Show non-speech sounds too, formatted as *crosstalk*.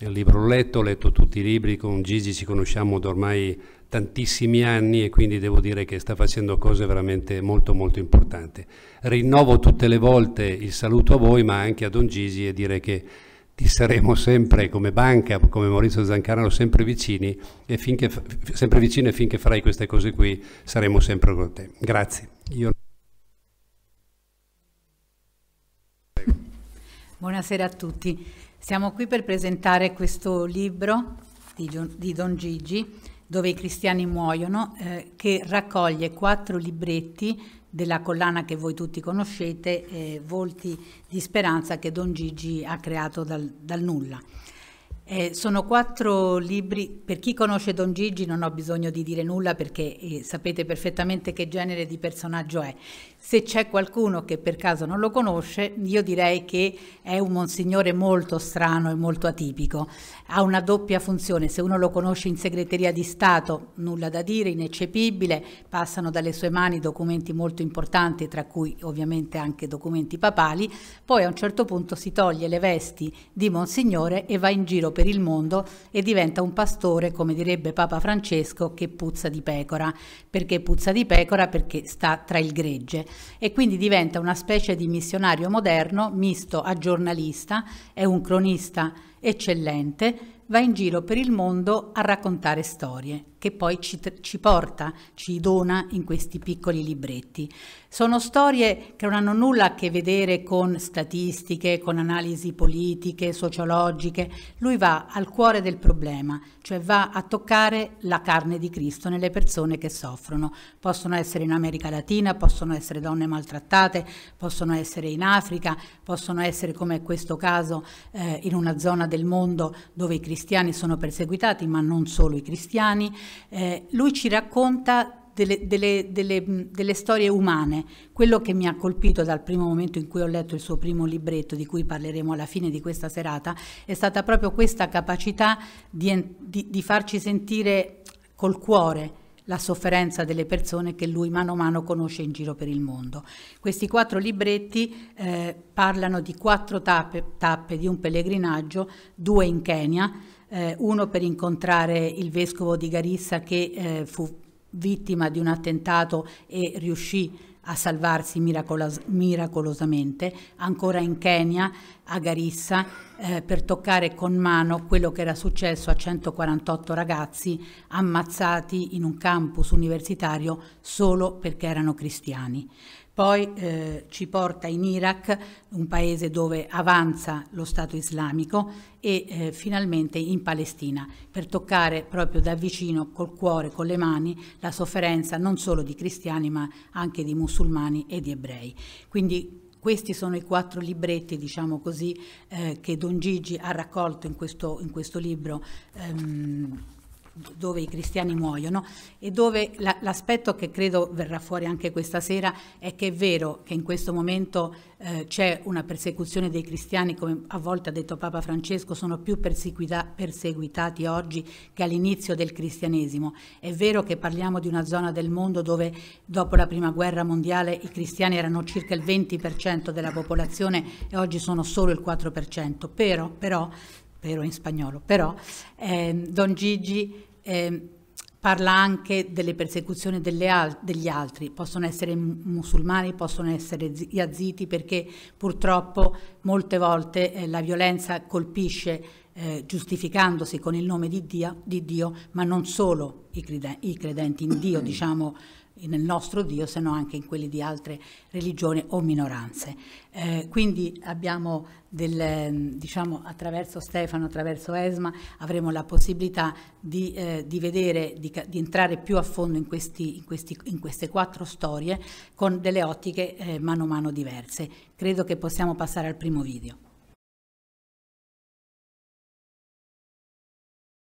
Il libro l'ho letto, ho letto tutti i libri, con Gigi ci conosciamo da ormai tantissimi anni e quindi devo dire che sta facendo cose veramente molto molto importanti. Rinnovo tutte le volte il saluto a voi ma anche a Don Gigi e dire che ti saremo sempre come banca, come Maurizio Zancarano, sempre vicini e finché, sempre vicino e finché farai queste cose qui saremo sempre con te. Grazie. Buonasera a tutti. Siamo qui per presentare questo libro di, Don Gigi, Dove i cristiani muoiono, eh, che raccoglie quattro libretti della collana che voi tutti conoscete, eh, Volti di Speranza, che Don Gigi ha creato dal, dal nulla. Eh, sono quattro libri, per chi conosce Don Gigi non ho bisogno di dire nulla perché eh, sapete perfettamente che genere di personaggio è. Se c'è qualcuno che per caso non lo conosce, io direi che è un monsignore molto strano e molto atipico. Ha una doppia funzione, se uno lo conosce in segreteria di Stato, nulla da dire, ineccepibile, passano dalle sue mani documenti molto importanti, tra cui ovviamente anche documenti papali, poi a un certo punto si toglie le vesti di monsignore e va in giro per il mondo e diventa un pastore, come direbbe Papa Francesco, che puzza di pecora. Perché puzza di pecora? Perché sta tra il gregge e quindi diventa una specie di missionario moderno misto a giornalista, è un cronista eccellente va in giro per il mondo a raccontare storie che poi ci, ci, porta, ci dona in questi piccoli libretti. Sono storie che non hanno nulla a che vedere con statistiche, con analisi politiche, sociologiche. Lui va al cuore del problema, cioè va a toccare la carne di Cristo nelle persone che soffrono. Possono essere in America Latina, possono essere donne maltrattate, possono essere in Africa, possono essere come è questo caso eh, in una zona del mondo dove i cristiani cristiani sono perseguitati, ma non solo i cristiani. Eh, lui ci racconta delle, delle, delle, delle, storie umane. Quello che mi ha colpito dal primo momento in cui ho letto il suo primo libretto, di cui parleremo alla fine di questa serata, è stata proprio questa capacità di, di, di farci sentire col cuore la sofferenza delle persone che lui mano a mano conosce in giro per il mondo. Questi quattro libretti eh, parlano di quattro tappe, tappe di un pellegrinaggio, due in Kenya, eh, uno per incontrare il vescovo di Garissa che eh, fu vittima di un attentato e riuscì a salvarsi miracolos miracolosamente, ancora in Kenya, a Garissa, eh, per toccare con mano quello che era successo a 148 ragazzi ammazzati in un campus universitario solo perché erano cristiani. Poi eh, ci porta in Iraq, un paese dove avanza lo Stato islamico, e eh, finalmente in Palestina, per toccare proprio da vicino, col cuore, con le mani, la sofferenza non solo di cristiani ma anche di musulmani musulmani e di ebrei. Quindi questi sono i quattro libretti, diciamo così, eh, che Don Gigi ha raccolto in questo, in questo libro. Ehm, dove i cristiani muoiono e dove la, l'aspetto che credo verrà fuori anche questa sera è che è vero che in questo momento eh, c'è una persecuzione dei cristiani, come a volte ha detto Papa Francesco, sono più perseguitati oggi che all'inizio del cristianesimo. È vero che parliamo di una zona del mondo dove dopo la prima guerra mondiale i cristiani erano circa il 20% della popolazione e oggi sono solo il 4%, però, però però in spagnolo, però eh, Don Gigi eh, parla anche delle persecuzioni delle al- degli altri, possono essere musulmani, possono essere z- yaziti, perché purtroppo molte volte eh, la violenza colpisce eh, giustificandosi con il nome di Dio, di Dio ma non solo i, crede i credenti in Dio, *clears throat* diciamo nel nostro Dio, se no anche in quelli di altre religioni o minoranze. Eh, quindi abbiamo, del, diciamo, attraverso Stefano, attraverso Esma, avremo la possibilità di, eh, di vedere, di, di, entrare più a fondo in, questi, in, questi, in, queste quattro storie con delle ottiche eh, mano a mano diverse. Credo che possiamo passare al primo video.